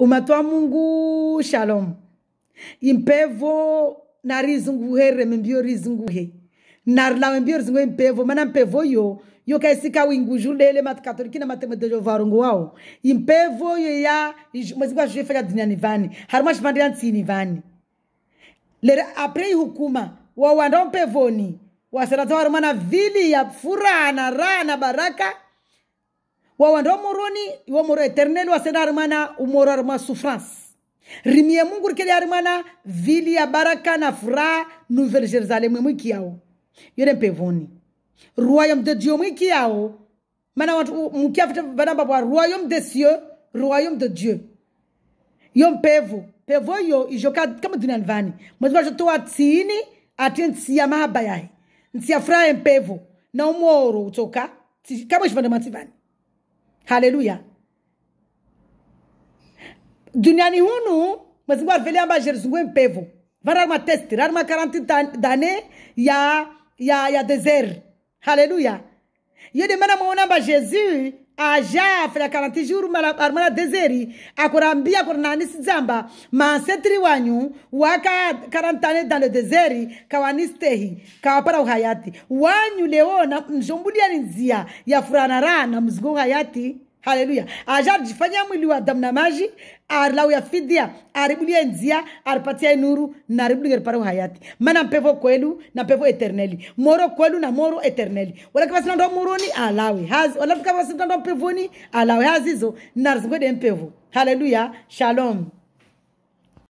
umati mungu shalom impevo narizunguhe remembio rizunguhe narilawe mbio rizinguhe impevo mana mpevo yo yo kaisika winguju lele matu na matemedejo varungu wao impevo yo ya mwezingu ashifanya duniani vani harima ashifandira ntsini vani lere apre ihukuma wawanda umpevoni wasaratawari mwana vili ya furaha na raha na baraka wawanda omoroni iwomoro eternel wasenda ari mwana umoro ari mwa souffrance rimie mungu rikeli ari mwana vili ya baraka na furaha nouvelle jerusalem mwiki yao yore mpevoni royaume de dieu mwiki yao mana watu mukia vanamba royaume de cieux royaume de dieu yo mpevo pevo yo ijoka kama vani mwezi vachotowa tsini ati ntsiya mahaba yahe ntsiya furaha yempevo na umoro utsoka kama ixivanda matsivani Hallelujah. Duniani humu Mheshimiwa Arvelia Mbajerzungu Mpevu vararima test rarima karanti dane ya ya ya desert Hallelujah. yo demana mwaona mba jésus ajafira kana tichiri ari mwana dhezeri akurambia kuri nani sitsamba mansetri wanyu waka wakakarantane dando kawani kawanistehi kawapara uhayati wanyu leona mzombuliani nzia yafurana rana mzingo uhayati haleluya aja arijifanya mwili wa damu na maji arlauyafidia aribulie nzia aripatia nuru na aribulieripare hayati mana mpevo kwelu na mpevo eterneli moro kwelu na moro eterneli walakivasindando muruni alawe hazi walakavasindando mpevoni alawe hazizo narzingwede mpevo haleluya shalom